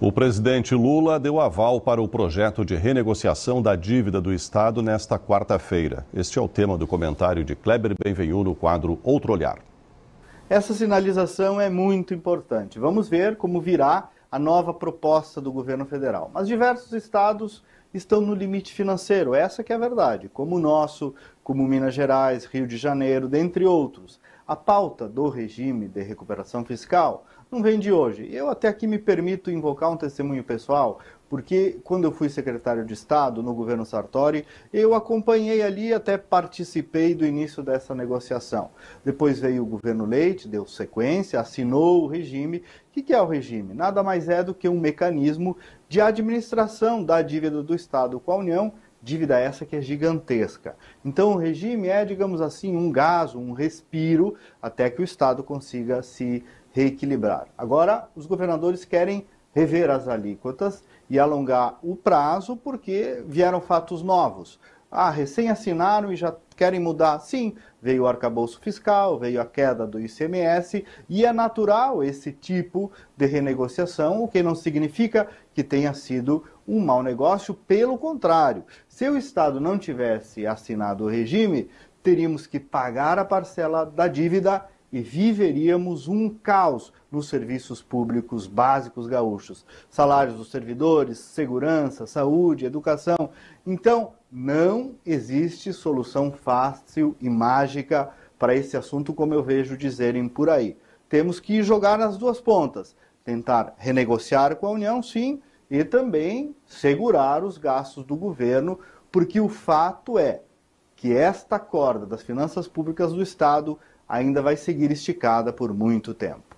O presidente Lula deu aval para o projeto de renegociação da dívida do Estado nesta quarta-feira. Este é o tema do comentário de Kleber Benvenu no quadro Outro Olhar. Essa sinalização é muito importante. Vamos ver como virá a nova proposta do governo federal. Mas diversos estados estão no limite financeiro, essa que é a verdade, como o nosso, como Minas Gerais, Rio de Janeiro, dentre outros. A pauta do regime de recuperação fiscal não vem de hoje. Eu até aqui me permito invocar um testemunho pessoal, porque quando eu fui secretário de Estado no governo Sartori, eu acompanhei ali até participei do início dessa negociação. Depois veio o governo Leite, deu sequência, assinou o regime. O que é o regime? Nada mais é do que um mecanismo de administração da dívida do Estado com a União Dívida essa que é gigantesca. Então, o regime é, digamos assim, um gás, um respiro, até que o Estado consiga se reequilibrar. Agora, os governadores querem rever as alíquotas e alongar o prazo porque vieram fatos novos. Ah, recém assinaram e já querem mudar. Sim, veio o arcabouço fiscal, veio a queda do ICMS e é natural esse tipo de renegociação, o que não significa que tenha sido um mau negócio, pelo contrário. Se o Estado não tivesse assinado o regime, teríamos que pagar a parcela da dívida e viveríamos um caos nos serviços públicos básicos gaúchos, salários dos servidores, segurança, saúde, educação. Então, não existe solução fácil e mágica para esse assunto, como eu vejo dizerem por aí. Temos que jogar nas duas pontas, tentar renegociar com a União, sim, e também segurar os gastos do governo, porque o fato é, que esta corda das finanças públicas do Estado ainda vai seguir esticada por muito tempo.